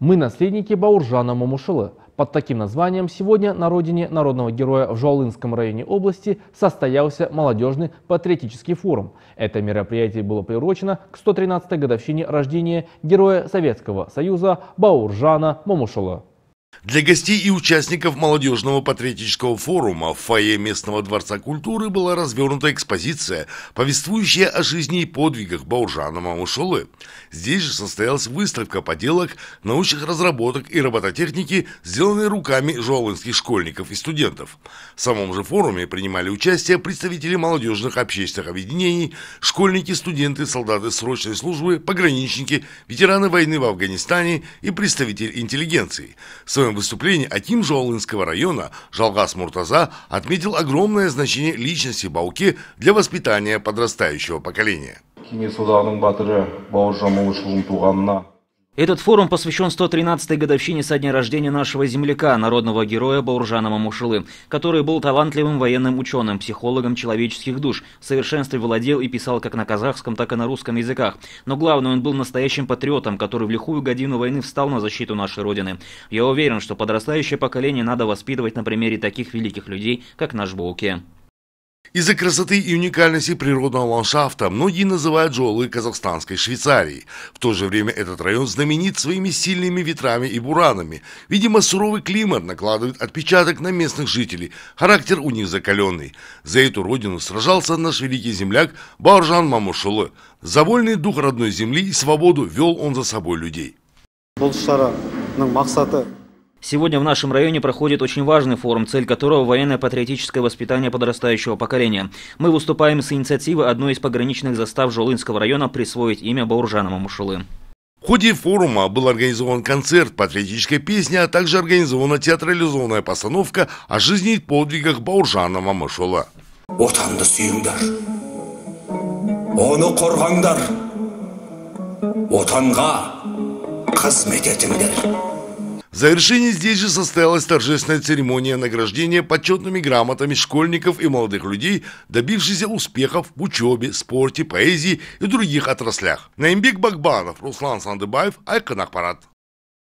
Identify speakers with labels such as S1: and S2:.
S1: Мы наследники Бауржана Мамушилы. Под таким названием сегодня на родине народного героя в Жуалынском районе области состоялся молодежный патриотический форум. Это мероприятие было приурочено к 113-й годовщине рождения героя Советского Союза Бауржана Мамушила.
S2: Для гостей и участников молодежного патриотического форума в фойе местного дворца культуры была развернута экспозиция, повествующая о жизни и подвигах Бауржана Мамушулы. Здесь же состоялась выставка поделок, научных разработок и робототехники, сделанной руками жуалынских школьников и студентов. В самом же форуме принимали участие представители молодежных общественных объединений, школьники, студенты, солдаты срочной службы, пограничники, ветераны войны в Афганистане и представители интеллигенции – своем выступлении Аким Жуалынского района Жалгас Муртаза отметил огромное значение личности Бауки для воспитания подрастающего поколения.
S1: Этот форум посвящен
S3: 113-й годовщине со дня рождения нашего земляка, народного героя Бауржана Мамушилы, который был талантливым военным ученым, психологом человеческих душ, в совершенстве владел и писал как на казахском, так и на русском языках. Но главное, он был настоящим патриотом, который в лихую годину войны встал на защиту нашей Родины. Я уверен, что подрастающее поколение надо воспитывать на примере таких великих людей, как наш Бауке.
S2: Из-за красоты и уникальности природного ландшафта многие называют Джолы казахстанской Швейцарией. В то же время этот район знаменит своими сильными ветрами и буранами. Видимо, суровый климат накладывает отпечаток на местных жителей, характер у них закаленный. За эту родину сражался наш великий земляк Бауржан
S3: Мамушулы. За вольный дух родной земли и свободу вел он за собой людей. Сегодня в нашем районе проходит очень важный форум, цель которого – военно-патриотическое воспитание подрастающего поколения. Мы выступаем с инициативы одной из пограничных застав Жолынского района присвоить имя Бауржана Мамушулы. В ходе форума был организован
S2: концерт патриотической песни, а также организована театрализованная постановка о жизни и подвигах Бауржана Мамышула. Отанды сүйіңдер, оны қорғаңдар, отанға қызмет етіңдер. В завершении здесь же состоялась торжественная церемония награждения почетными грамотами школьников и молодых людей, добившихся успехов в учебе, спорте, поэзии
S1: и других отраслях. Наимбек Бакбанов, Руслан Сандыбаев, Айконах Парад.